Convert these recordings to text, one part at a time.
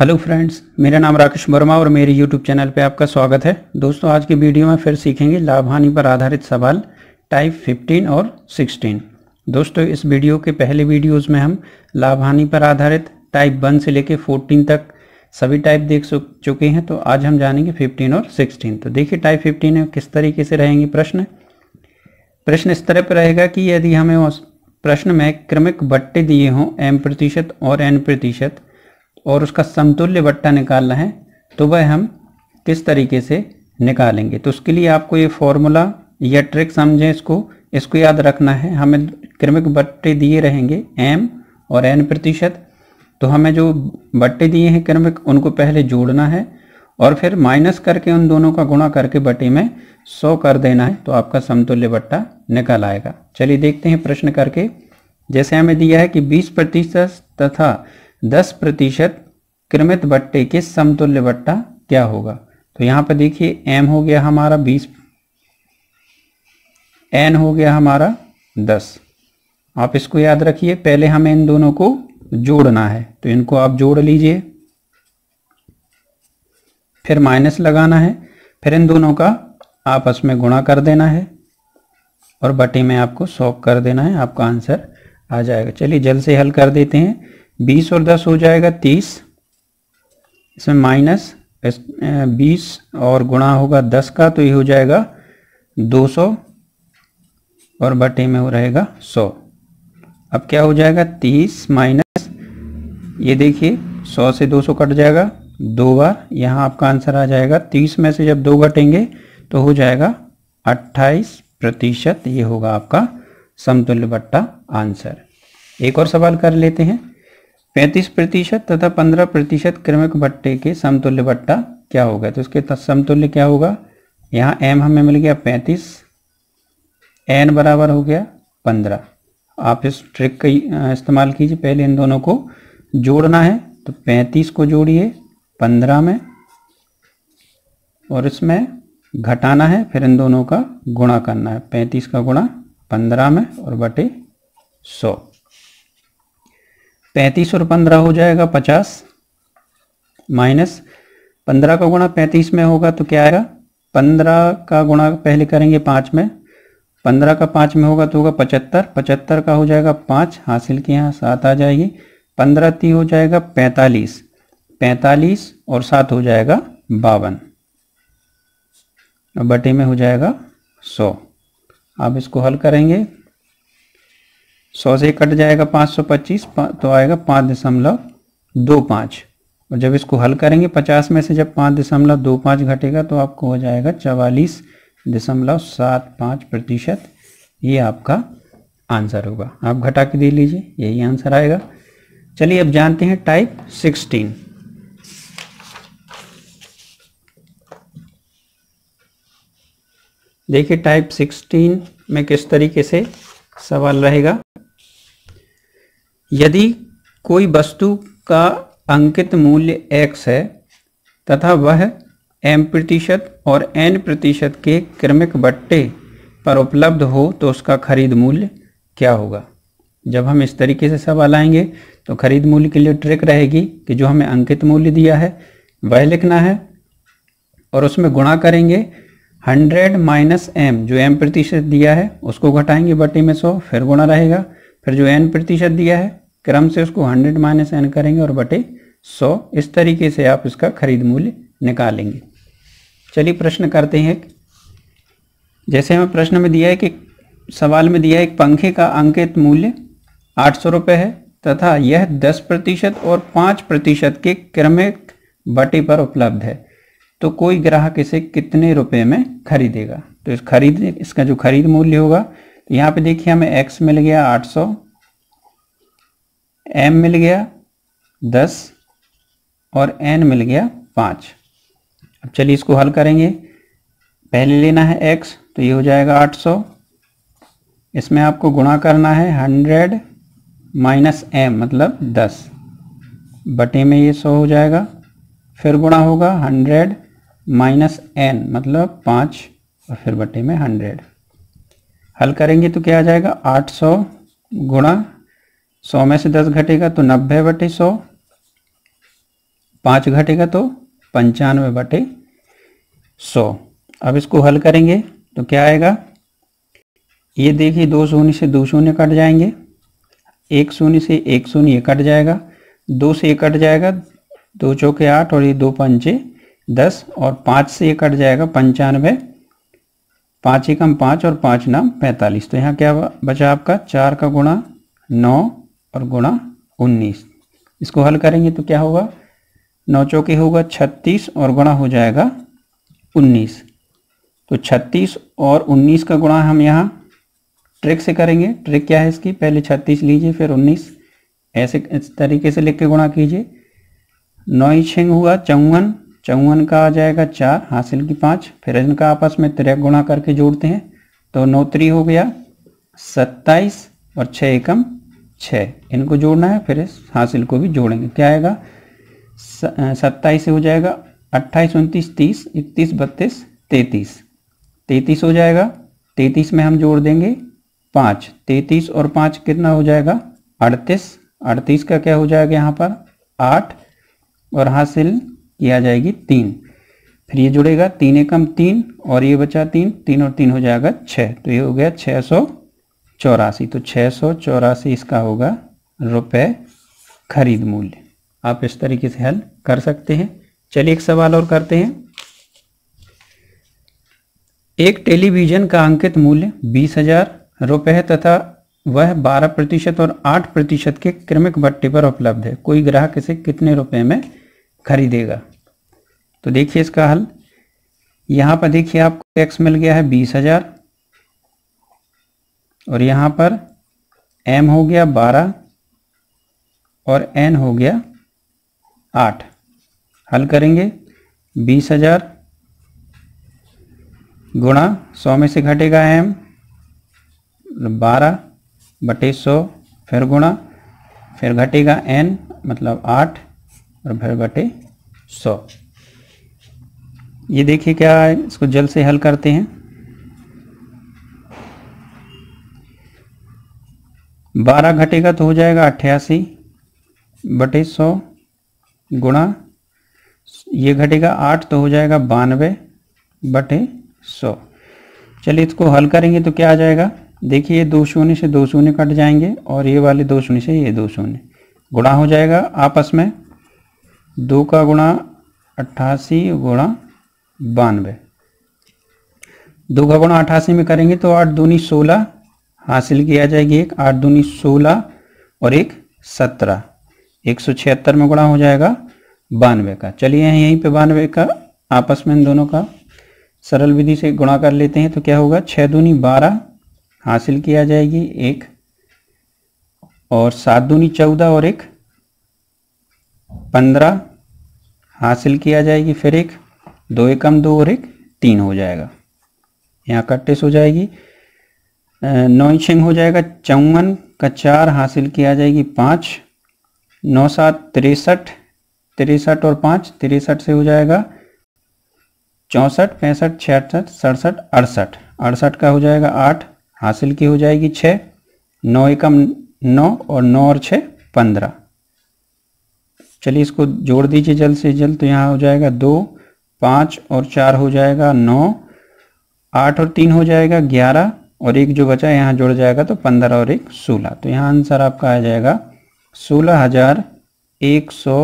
hello friends मेरा नाम राकेश वर्मा और मेरे यूट्यूब चैनल पे आपका स्वागत है दोस्तों आज की वीडियो में फिर सीखेंगे लाभ हानि पर आधारित सवाल टाइप 15 और 16 दोस्तों इस वीडियो के पहले वीडियोस में हम लाभ हानि पर आधारित टाइप 1 से लेकर 14 तक सभी टाइप देख चुके हैं तो आज हम जानेंगे फिफ्टीन और सिक्सटीन तो देखिए टाइप फिफ्टीन में किस तरीके से रहेंगे प्रश्न प्रश्न इस तरह पर रहेगा कि यदि हमें प्रश्न में क्रमिक बट्टे दिए हों एम प्रतिशत और एन प्रतिशत और उसका समतुल्य बट्टा निकालना है तो वह हम किस तरीके से निकालेंगे तो उसके लिए आपको ये फॉर्मूला या ट्रिक समझें इसको इसको याद रखना है हमें क्रमिक बट्टे दिए रहेंगे एम और एन प्रतिशत तो हमें जो बट्टे दिए हैं क्रमिक उनको पहले जोड़ना है और फिर माइनस करके उन दोनों का गुणा करके बटे में सौ कर देना है तो आपका समतुल्य बट्टा निकल आएगा चलिए देखते हैं प्रश्न करके जैसे हमें दिया है कि बीस प्रतिशत तथा दस प्रतिशत क्रमित बट्टे के समतुल्य बट्टा क्या होगा तो यहां पर देखिए एम हो गया हमारा बीस एन हो गया हमारा दस आप इसको याद रखिए पहले हमें इन दोनों को जोड़ना है तो इनको आप जोड़ लीजिए फिर माइनस लगाना है फिर इन दोनों का आपस में गुणा कर देना है और बटे में आपको सॉक कर देना है आपका आंसर आ जाएगा चलिए जल्द से हल कर देते हैं बीस और दस हो जाएगा तीस इसमें माइनस बीस और गुणा होगा दस का तो ये हो जाएगा दो सौ और बटे में हो रहेगा सौ अब क्या हो जाएगा तीस माइनस ये देखिए सौ से दो सौ कट जाएगा दो बार यहाँ आपका आंसर आ जाएगा तीस में से जब दो घटेंगे तो हो जाएगा अट्ठाईस प्रतिशत ये होगा आपका समतुल्य बट्टा आंसर एक और सवाल कर लेते हैं पैंतीस प्रतिशत तथा पंद्रह प्रतिशत क्रमिक भट्टे के समतुल्य भट्टा क्या होगा तो इसके समतुल्य क्या होगा यहाँ एम हमें मिल गया पैंतीस एन बराबर हो गया पंद्रह आप इस ट्रिक का इस्तेमाल कीजिए पहले इन दोनों को जोड़ना है तो पैंतीस को जोड़िए पंद्रह में और इसमें घटाना है फिर इन दोनों का गुणा करना है पैंतीस का गुणा पंद्रह में और बटे सौ पैंतीस और पंद्रह हो जाएगा पचास माइनस पंद्रह का गुणा पैंतीस में होगा तो क्या आएगा पंद्रह का गुणा पहले करेंगे पाँच में पंद्रह का पाँच में होगा तो होगा पचहत्तर पचहत्तर का हो जाएगा पाँच हासिल के यहाँ सात आ जाएगी पंद्रह ती हो जाएगा पैंतालीस पैंतालीस और सात हो जाएगा बावन और बटे में हो जाएगा सौ आप इसको हल करेंगे सौ से कट जाएगा पाँच सौ पच्चीस तो आएगा पाँच दशमलव दो पाँच और जब इसको हल करेंगे पचास में से जब पाँच दशमलव दो पाँच घटेगा तो आपको हो जाएगा चवालीस दशमलव सात पाँच प्रतिशत ये आपका आंसर होगा आप घटा के दे लीजिए यही आंसर आएगा चलिए अब जानते हैं टाइप सिक्सटीन देखिए टाइप सिक्सटीन में किस तरीके से सवाल रहेगा यदि कोई वस्तु का अंकित मूल्य x है तथा वह m प्रतिशत और n प्रतिशत के क्रमिक बट्टे पर उपलब्ध हो तो उसका खरीद मूल्य क्या होगा जब हम इस तरीके से सवाल आएंगे तो खरीद मूल्य के लिए ट्रिक रहेगी कि जो हमें अंकित मूल्य दिया है वह लिखना है और उसमें गुणा करेंगे 100 माइनस एम जो एम प्रतिशत दिया है उसको घटाएंगे बटे में 100 फिर गुणा रहेगा फिर जो एन प्रतिशत दिया है क्रम से उसको 100 माइनस एन करेंगे और बटे 100 इस तरीके से आप इसका खरीद मूल्य निकालेंगे चलिए प्रश्न करते हैं जैसे हमें प्रश्न में दिया है कि सवाल में दिया है एक पंखे का अंकित मूल्य आठ सौ रुपये है तथा यह दस प्रतिशत और 5 प्रतिशत के क्रमिक बटे पर उपलब्ध है तो कोई ग्राहक इसे कितने रुपए में खरीदेगा तो इस खरीद इसका जो खरीद मूल्य होगा तो यहाँ पे देखिए हमें एक्स मिल गया आठ सौ एम मिल गया दस और एन मिल गया पाँच अब चलिए इसको हल करेंगे पहले लेना है एक्स तो ये हो जाएगा आठ सौ इसमें आपको गुणा करना है हंड्रेड माइनस एम मतलब दस बटे में ये सौ हो जाएगा फिर गुणा होगा हंड्रेड माइनस एन मतलब पाँच और फिर बटे में हंड्रेड हल करेंगे तो क्या आ जाएगा आठ सौ गुणा सौ में से दस घटेगा तो नब्बे बटे सौ पाँच घटेगा तो पंचानवे बटे सौ अब इसको हल करेंगे तो क्या आएगा ये देखिए दो शून्य से दो शून्य कट जाएंगे एक शून्य से एक शून्य कट जाएगा दो से कट जाएगा दो चौके आठ और ये दो पंचे दस और पाँच से ये कट जाएगा पंचानवे पाँच एकम पाँच और पाँच नाम पैंतालीस तो यहाँ क्या बचा आपका चार का गुणा नौ और गुणा उन्नीस इसको हल करेंगे तो क्या होगा नौ चौके होगा छत्तीस और गुणा हो जाएगा उन्नीस तो छत्तीस और उन्नीस का गुणा हम यहाँ ट्रिक से करेंगे ट्रिक क्या है इसकी पहले छत्तीस लीजिए फिर उन्नीस ऐसे इस तरीके से लिख के गुणा कीजिए नौ छिंग हुआ चौवन चौवन का आ जाएगा चार हासिल की पाँच फिर इनका आपस में तिरक गुणा करके जोड़ते हैं तो नौ त्री हो गया सत्ताईस और छः एकम छः इनको जोड़ना है फिर इस हासिल को भी जोड़ेंगे क्या आएगा सत्ताईस हो जाएगा अट्ठाईस उनतीस तीस इकतीस बत्तीस तैतीस तैतीस हो जाएगा तैतीस में हम जोड़ देंगे पाँच तैतीस और पाँच कितना हो जाएगा अड़तीस अड़तीस का क्या हो जाएगा यहाँ पर आठ और हासिल किया जाएगी तीन फिर ये जुड़ेगा तीन एकम तीन और ये बचा तीन तीन और तीन हो जाएगा छः तो ये हो गया छः सौ चौरासी तो छः सौ चौरासी इसका होगा रुपये खरीद मूल्य आप इस तरीके से हल कर सकते हैं चलिए एक सवाल और करते हैं एक टेलीविज़न का अंकित मूल्य बीस हजार रुपये तथा वह बारह प्रतिशत और आठ प्रतिशत के क्रमिक भट्टे पर उपलब्ध है कोई ग्राहक इसे कितने रुपए में खरीदेगा तो देखिए इसका हल यहाँ पर देखिए आपको टैक्स मिल गया है बीस हजार और यहाँ पर एम हो गया बारह और एन हो गया आठ हल करेंगे बीस हजार गुणा सौ में से घटेगा एम मतलब बारह बटे सौ फिर गुणा फिर घटेगा एन मतलब आठ और फिर बटे सौ ये देखिए क्या इसको जल्द से हल करते हैं बारह घटेगा तो हो जाएगा अट्ठासी बटे सौ गुणा ये घटेगा आठ तो हो जाएगा बानवे बटे सौ चलिए इसको हल करेंगे तो क्या आ जाएगा देखिए ये दो शून्य से दो शून्य कट जाएंगे और ये वाले दो शून्य से ये दो शून्य गुणा हो जाएगा आपस में दो का गुणा अट्ठासी गुणा बानवे दो का गुणा अट्ठासी में करेंगे तो आठ दूनी सोलह हासिल किया जाएगी एक आठ दूनी सोलह और एक सत्रह एक सौ छिहत्तर में गुणा हो जाएगा बानवे का चलिए यहीं पे बानवे का आपस में इन दोनों का सरल विधि से गुणा कर लेते हैं तो क्या होगा छः दूनी बारह हासिल किया जाएगी एक और सात दूनी चौदह और एक पंद्रह हासिल किया जाएगी फिर एक दो एकम दो और एक तीन हो जाएगा यहाँ कट्टिस हो जाएगी नौ छंग हो जाएगा चौवन का चार हासिल किया जाएगी पाँच नौ सात तिरसठ तिरसठ और पाँच तिरसठ से हो जाएगा चौंसठ पैंसठ छियासठ सड़सठ अड़सठ अड़सठ का हो जाएगा आठ हासिल की हो जाएगी छः नौ एकम नौ और नौ और छः पंद्रह चलिए इसको जोड़ दीजिए जल्द से जल्द तो यहाँ हो जाएगा दो पाँच और चार हो जाएगा नौ आठ और तीन हो जाएगा ग्यारह और एक जो बचा यहाँ जुड़ जाएगा तो पंद्रह और एक सोलह तो यहाँ आंसर आपका आ जाएगा सोलह हजार एक सौ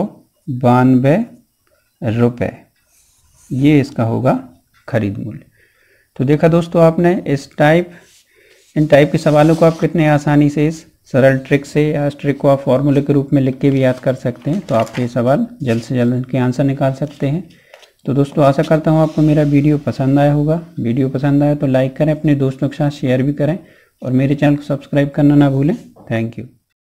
बानवे रुपये ये इसका होगा खरीद मूल्य तो देखा दोस्तों आपने इस टाइप इन टाइप के सवालों को आप कितने आसानी से इस सरल ट्रिक से या इस ट्रिक को आप फॉर्मूले के रूप में लिख के भी याद कर सकते हैं तो आप ये सवाल जल्द से जल्द इनके आंसर निकाल सकते हैं तो दोस्तों आशा करता हूँ आपको मेरा वीडियो पसंद आया होगा वीडियो पसंद आया तो लाइक करें अपने दोस्तों के साथ शेयर भी करें और मेरे चैनल को सब्सक्राइब करना ना भूलें थैंक यू